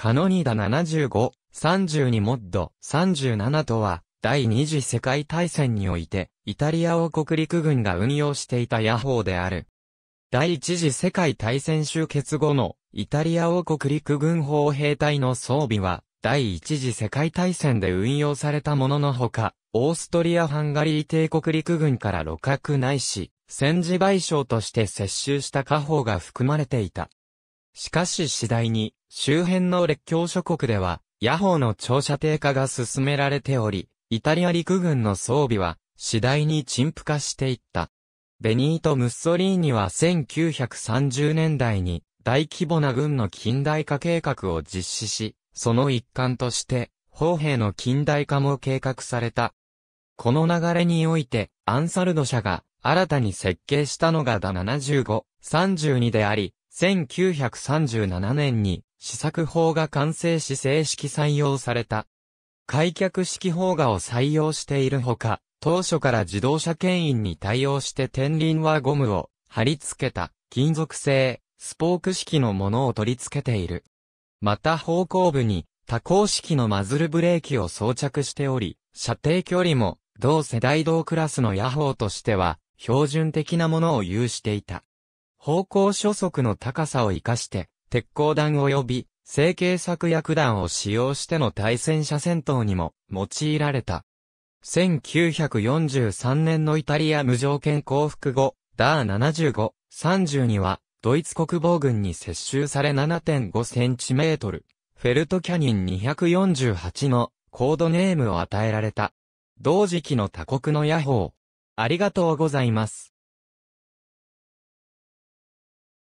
カノニダ75、32モッド37とは、第二次世界大戦において、イタリア王国陸軍が運用していた野砲である。第一次世界大戦終結後の、イタリア王国陸軍砲兵隊の装備は、第一次世界大戦で運用されたもののほか、オーストリア・ハンガリー帝国陸軍から露獲ないし、戦時賠償として接収した家宝が含まれていた。しかし次第に、周辺の列強諸国では、野砲の長射程化が進められており、イタリア陸軍の装備は、次第に陳腐化していった。ベニート・ムッソリーニは1930年代に大規模な軍の近代化計画を実施し、その一環として、砲兵の近代化も計画された。この流れにおいて、アンサルド社が新たに設計したのがダ75、32であり、1937年に試作法が完成し正式採用された。開脚式法画を採用しているほか、当初から自動車牽引に対応して天輪はゴムを貼り付けた金属製スポーク式のものを取り付けている。また方向部に多項式のマズルブレーキを装着しており、射程距離も同世代同クラスの野砲としては標準的なものを有していた。方向初速の高さを活かして鉄鋼弾及び、成形作薬弾を使用しての対戦車戦闘にも用いられた。1943年のイタリア無条件降伏後、ダー75、32は、ドイツ国防軍に接収され7.5センチメートル、フェルトキャニン248のコードネームを与えられた。同時期の他国の野砲。ありがとうございます。